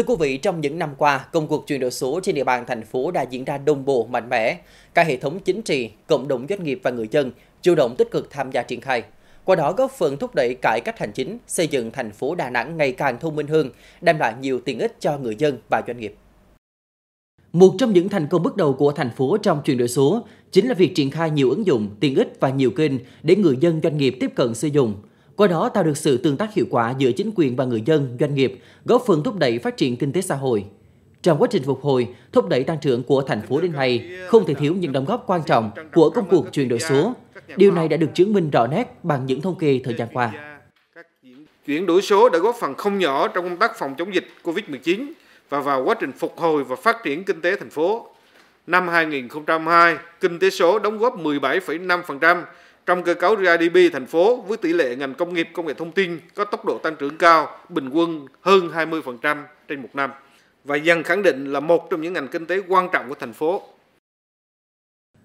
Thưa quý vị, trong những năm qua, công cuộc chuyển đổi số trên địa bàn thành phố đã diễn ra đồng bộ mạnh mẽ. Cả hệ thống chính trị, cộng đồng doanh nghiệp và người dân chủ động tích cực tham gia triển khai. Qua đó góp phần thúc đẩy cải cách hành chính, xây dựng thành phố Đà Nẵng ngày càng thông minh hơn, đem lại nhiều tiện ích cho người dân và doanh nghiệp. Một trong những thành công bước đầu của thành phố trong chuyển đổi số chính là việc triển khai nhiều ứng dụng, tiện ích và nhiều kênh để người dân doanh nghiệp tiếp cận sử dụng, qua đó tạo được sự tương tác hiệu quả giữa chính quyền và người dân, doanh nghiệp, góp phần thúc đẩy phát triển kinh tế xã hội. Trong quá trình phục hồi, thúc đẩy tăng trưởng của thành phố đến nay không thể thiếu những đóng góp quan trọng của công cuộc chuyển đổi số. Điều này đã được chứng minh rõ nét bằng những thông kê thời gian qua. Chuyển đổi số đã góp phần không nhỏ trong công tác phòng chống dịch COVID-19 và vào quá trình phục hồi và phát triển kinh tế thành phố. Năm 2002, kinh tế số đóng góp 17,5% trong cơ cấu GDP thành phố với tỷ lệ ngành công nghiệp công nghệ thông tin có tốc độ tăng trưởng cao, bình quân hơn 20% trên một năm và dần khẳng định là một trong những ngành kinh tế quan trọng của thành phố.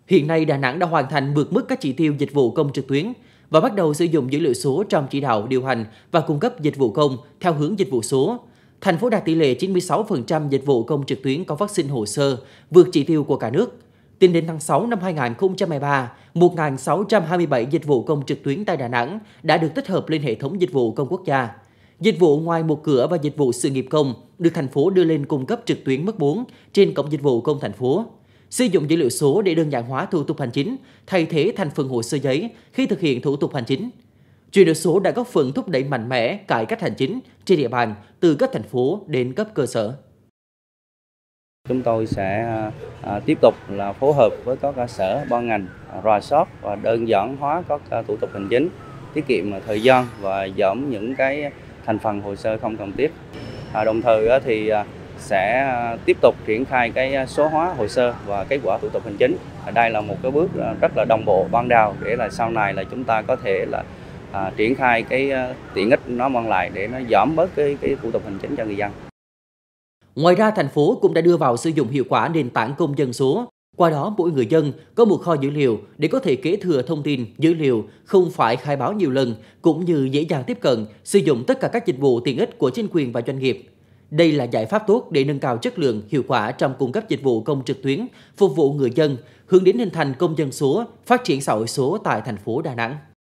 Hiện nay Đà Nẵng đã hoàn thành vượt mức các chỉ tiêu dịch vụ công trực tuyến và bắt đầu sử dụng dữ liệu số trong chỉ đạo điều hành và cung cấp dịch vụ công theo hướng dịch vụ số. Thành phố đạt tỷ lệ 96% dịch vụ công trực tuyến có vaccine hồ sơ, vượt chỉ tiêu của cả nước – Tính đến tháng 6 năm 2013, 1.627 dịch vụ công trực tuyến tại Đà Nẵng đã được tích hợp lên hệ thống dịch vụ công quốc gia. Dịch vụ ngoài một cửa và dịch vụ sự nghiệp công được thành phố đưa lên cung cấp trực tuyến mức 4 trên cổng dịch vụ công thành phố. Sử dụng dữ liệu số để đơn giản hóa thủ tục hành chính, thay thế thành phần hồ sơ giấy khi thực hiện thủ tục hành chính. Chuyển đổi số đã góp phần thúc đẩy mạnh mẽ cải cách hành chính trên địa bàn từ cấp thành phố đến cấp cơ sở. Chúng tôi sẽ à, à, tiếp tục là phối hợp với các à, sở ban ngành rà soát và đơn giản hóa các thủ tục hành chính, tiết kiệm thời gian và giảm những cái thành phần hồ sơ không cần thiết. Đồng thời thì sẽ tiếp tục triển khai cái số hóa hồ sơ và kết quả thủ tục hành chính. Đây là một cái bước rất là đồng bộ ban đầu để là sau này là chúng ta có thể là triển khai cái tiện ích nó mang lại để nó giảm bớt cái cái thủ tục hành chính cho người dân. Ngoài ra, thành phố cũng đã đưa vào sử dụng hiệu quả nền tảng công dân số. Qua đó, mỗi người dân có một kho dữ liệu để có thể kế thừa thông tin, dữ liệu, không phải khai báo nhiều lần, cũng như dễ dàng tiếp cận, sử dụng tất cả các dịch vụ tiện ích của chính quyền và doanh nghiệp. Đây là giải pháp tốt để nâng cao chất lượng, hiệu quả trong cung cấp dịch vụ công trực tuyến, phục vụ người dân, hướng đến hình thành công dân số, phát triển xã hội số tại thành phố Đà Nẵng.